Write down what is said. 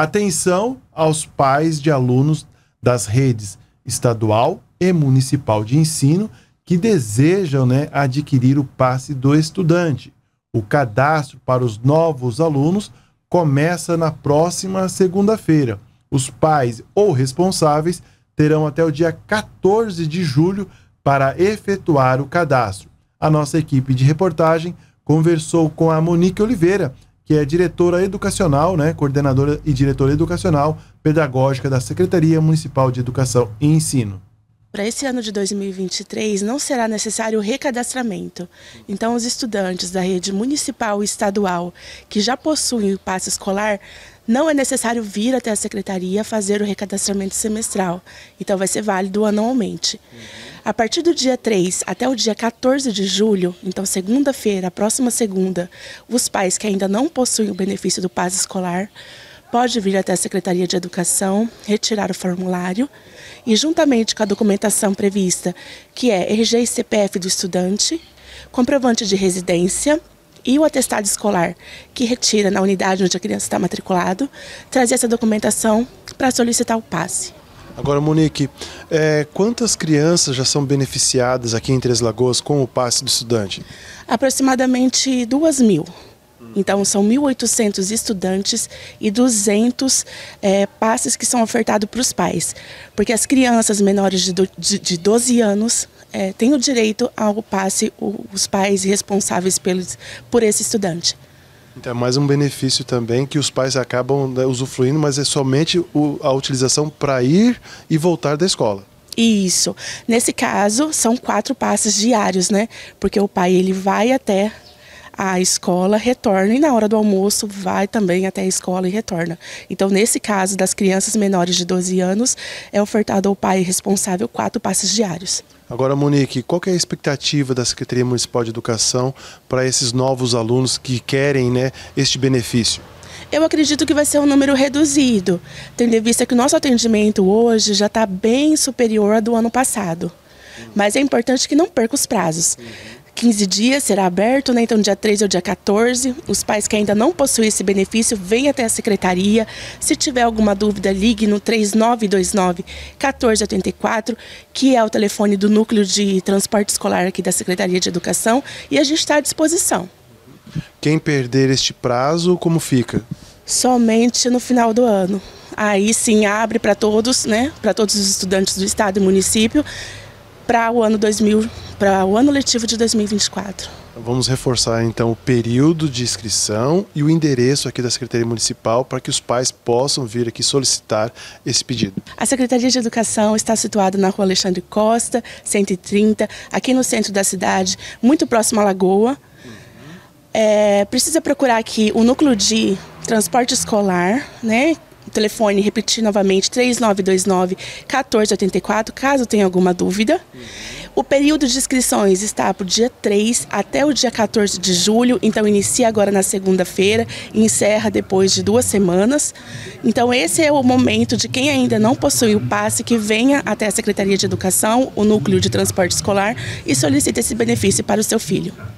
Atenção aos pais de alunos das redes estadual e municipal de ensino que desejam né, adquirir o passe do estudante. O cadastro para os novos alunos começa na próxima segunda-feira. Os pais ou responsáveis terão até o dia 14 de julho para efetuar o cadastro. A nossa equipe de reportagem conversou com a Monique Oliveira, que é diretora educacional, né, coordenadora e diretora educacional pedagógica da Secretaria Municipal de Educação e Ensino. Para esse ano de 2023, não será necessário recadastramento. Então, os estudantes da rede municipal e estadual que já possuem o passe escolar não é necessário vir até a secretaria fazer o recadastramento semestral, então vai ser válido anualmente. A partir do dia 3 até o dia 14 de julho, então segunda-feira, próxima segunda, os pais que ainda não possuem o benefício do PAS escolar pode vir até a Secretaria de Educação, retirar o formulário e, juntamente com a documentação prevista, que é RG e CPF do estudante, comprovante de residência, e o atestado escolar que retira na unidade onde a criança está matriculado, trazer essa documentação para solicitar o passe. Agora, Monique, é, quantas crianças já são beneficiadas aqui em Três Lagoas com o passe do estudante? Aproximadamente duas mil. Então, são 1.800 estudantes e 200 é, passes que são ofertados para os pais. Porque as crianças menores de, de 12 anos é, tem o direito ao passe os pais responsáveis pelos, por esse estudante. Então, é mais um benefício também que os pais acabam né, usufruindo, mas é somente o, a utilização para ir e voltar da escola. Isso. Nesse caso, são quatro passes diários, né? Porque o pai ele vai até à escola, retorna e na hora do almoço vai também até a escola e retorna. Então, nesse caso das crianças menores de 12 anos, é ofertado ao pai responsável quatro passes diários. Agora, Monique, qual é a expectativa da Secretaria Municipal de Educação para esses novos alunos que querem né, este benefício? Eu acredito que vai ser um número reduzido, tendo em vista que o nosso atendimento hoje já está bem superior ao do ano passado. Mas é importante que não perca os prazos. 15 dias será aberto, né? Então, dia 13 ou dia 14. Os pais que ainda não possuem esse benefício, venham até a secretaria. Se tiver alguma dúvida, ligue no 3929 1484, que é o telefone do núcleo de transporte escolar aqui da Secretaria de Educação, e a gente está à disposição. Quem perder este prazo, como fica? Somente no final do ano. Aí sim abre para todos, né? Para todos os estudantes do estado e município para o ano 2020 para o ano letivo de 2024. Vamos reforçar então o período de inscrição e o endereço aqui da Secretaria Municipal para que os pais possam vir aqui solicitar esse pedido. A Secretaria de Educação está situada na rua Alexandre Costa, 130, aqui no centro da cidade, muito próximo à Lagoa. É, precisa procurar aqui o núcleo de transporte escolar, né, o telefone, repetir novamente, 3929-1484, caso tenha alguma dúvida. Uhum. O período de inscrições está para o dia 3 até o dia 14 de julho, então inicia agora na segunda-feira e encerra depois de duas semanas. Então esse é o momento de quem ainda não possui o passe que venha até a Secretaria de Educação, o Núcleo de Transporte Escolar e solicite esse benefício para o seu filho.